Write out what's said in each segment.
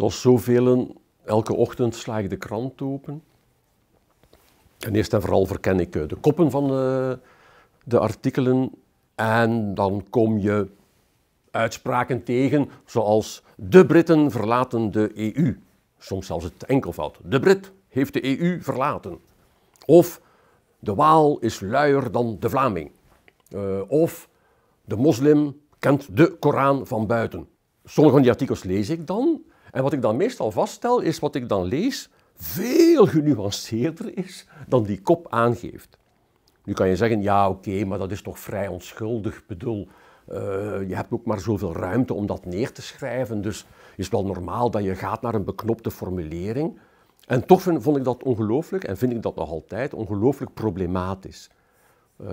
Zoals zoveel, elke ochtend sla ik de krant open. En eerst en vooral verken ik eh, de koppen van de, eh, de artikelen. En dan kom je uitspraken tegen, zoals de Britten verlaten de EU. Soms zelfs het enkelvoud. De Brit heeft de EU verlaten. Of de Waal is luier dan de Vlaming. Eh, of de moslim kent de Koran van buiten. Sommige van die artikels lees ik dan en wat ik dan meestal vaststel, is wat ik dan lees veel genuanceerder is dan die kop aangeeft. Nu kan je zeggen, ja oké, maar dat is toch vrij onschuldig, bedoel, eh, je hebt ook maar zoveel ruimte om dat neer te schrijven, dus is het wel normaal dat je gaat naar een beknopte formulering. En toch vind, vond ik dat ongelooflijk, en vind ik dat nog altijd, ongelooflijk problematisch. Eh,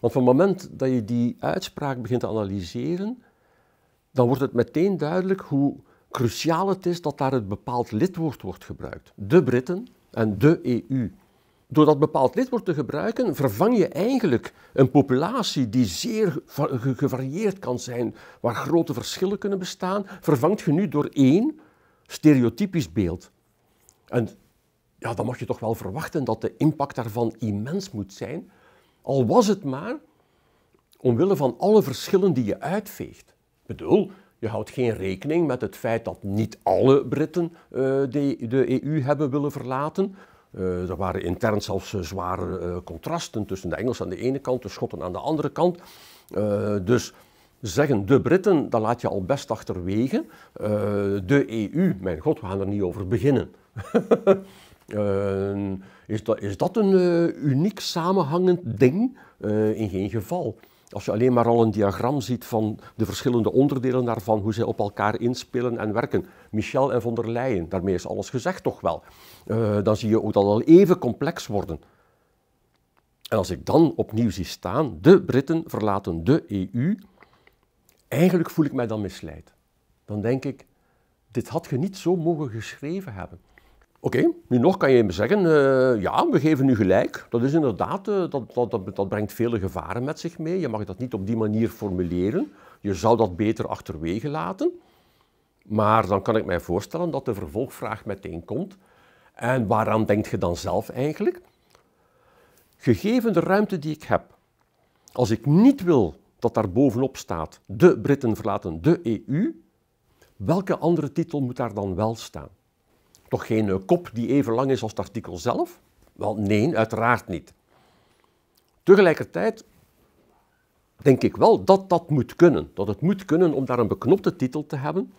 want van het moment dat je die uitspraak begint te analyseren, dan wordt het meteen duidelijk hoe cruciaal het is dat daar het bepaald lidwoord wordt gebruikt. De Britten en de EU. Door dat bepaald lidwoord te gebruiken, vervang je eigenlijk een populatie die zeer gevarieerd kan zijn, waar grote verschillen kunnen bestaan, vervangt je nu door één stereotypisch beeld. En ja, dan mag je toch wel verwachten dat de impact daarvan immens moet zijn, al was het maar omwille van alle verschillen die je uitveegt. Ik bedoel, je houdt geen rekening met het feit dat niet alle Britten eh, de, EU e hebben willen verlaten. Eh, er waren intern zelfs eh, zware contrasten tussen de Engelsen aan de ene kant, de Schotten aan de andere kant. dus zeggen de Britten, dat laat je al best achterwege. de EU, mijn god, we gaan er niet over beginnen. Ehm, is, dat, is dat een eh, uniek samenhangend ding? Eh, in geen geval. Als je alleen maar al een diagram ziet van de verschillende onderdelen daarvan, hoe zij op elkaar inspelen en werken. Michel en von der Leyen, daarmee is alles gezegd toch wel. Eh, dan zie je ook dat al even complex worden. En als ik dan opnieuw zie staan, de Britten verlaten de EU, eigenlijk voel ik mij dan misleid. Dan denk ik, dit had je niet zo mogen geschreven hebben. Oké, nu nog kan je zeggen, uh, ja, we geven nu gelijk. Dat is inderdaad, uh, dat, dat, dat, brengt vele gevaren met zich mee. Je mag dat niet op die manier formuleren. Je zou dat beter achterwege laten. Maar dan kan ik mij voorstellen dat de vervolgvraag meteen komt. En waaraan denkt je dan zelf eigenlijk? Gegeven de ruimte die ik heb, als ik niet wil dat daar bovenop staat, de Britten verlaten de EU, welke andere titel moet daar dan wel staan? toch geen eh, kop die even lang is als het artikel zelf? Wel, nee, uiteraard niet. Tegelijkertijd denk ik wel dat dat moet kunnen. Dat het moet kunnen om daar een beknopte titel te hebben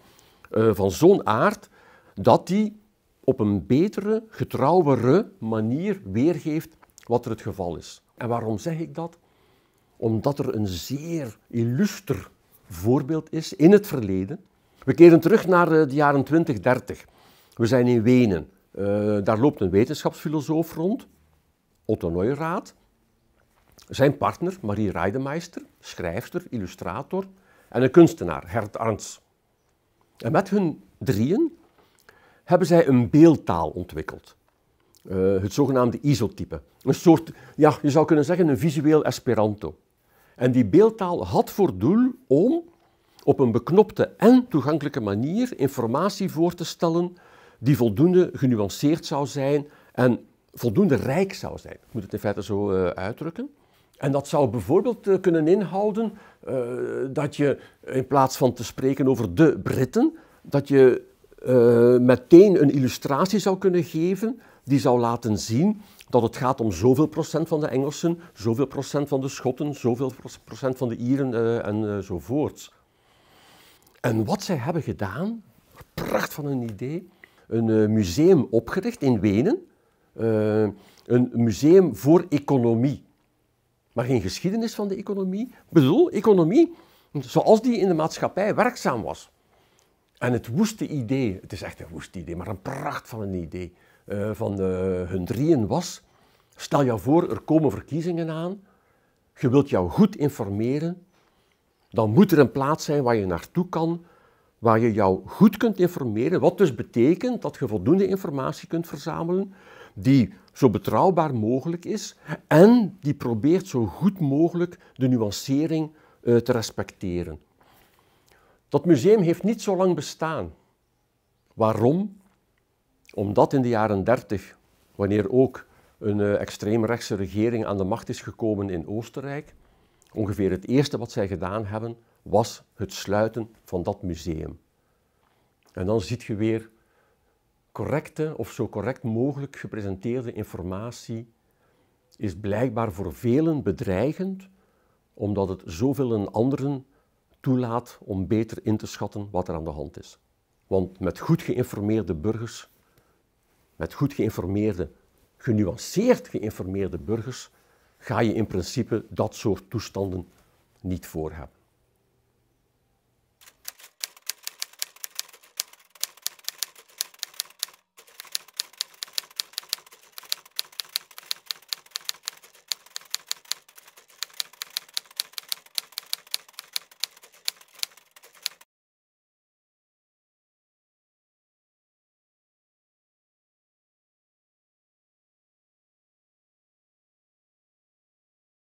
eh, van zo'n aard dat die op een betere, getrouwere manier weergeeft wat er het geval is. En waarom zeg ik dat? Omdat er een zeer illuster voorbeeld is in het verleden. We keren terug naar eh, de jaren 20, 30. We zijn in Wenen. Eh, daar loopt een wetenschapsfilosoof rond, Otto Neurath. Zijn partner, Marie Rijdemeister, schrijfster, illustrator en een kunstenaar, Hert Arns. En met hun drieën hebben zij een beeldtaal ontwikkeld. Eh, het zogenaamde isotype. Een soort, ja, je zou kunnen zeggen, een visueel Esperanto. En die beeldtaal had voor doel om op een beknopte en toegankelijke manier informatie voor te stellen die voldoende genuanceerd zou zijn en voldoende rijk zou zijn. Ik moet het in feite zo eh, uitdrukken. En dat zou bijvoorbeeld eh, kunnen inhouden eh, dat je in plaats van te spreken over de Britten, dat je meteen een illustratie zou kunnen geven die zou laten zien dat het gaat om zoveel procent van de Engelsen, zoveel procent van de Schotten, zoveel procent van de Ieren enzovoorts. En wat zij hebben gedaan, pracht van een idee, een eh, museum opgericht in Wenen. Eh, een museum voor economie. Maar geen geschiedenis van de economie. Ik bedoel, economie zoals die in de maatschappij werkzaam was. En het woeste idee, het is echt een woest idee, maar een pracht eh, van een idee van hun drieën was. Stel je voor, er komen verkiezingen aan. Je wilt jou goed informeren. Dan moet er een plaats zijn waar je naartoe kan waar je jou goed kunt informeren, wat dus betekent dat je voldoende informatie kunt verzamelen die zo betrouwbaar mogelijk is en die probeert zo goed mogelijk de nuancering eh, te respecteren. Dat museum heeft niet zo lang bestaan. Waarom? Omdat in de jaren 30, wanneer ook een uh, extreemrechtse regering aan de macht is gekomen in Oostenrijk, Ongeveer het eerste wat zij gedaan hebben was het sluiten van dat museum. En dan ziet je weer correcte of zo correct mogelijk gepresenteerde informatie is blijkbaar voor velen bedreigend, omdat het zoveel een anderen toelaat om beter in te schatten wat er aan de hand is. Want met goed geïnformeerde burgers, met goed geïnformeerde, genuanceerd geïnformeerde burgers, ga je in principe dat soort toestanden niet voor hebben.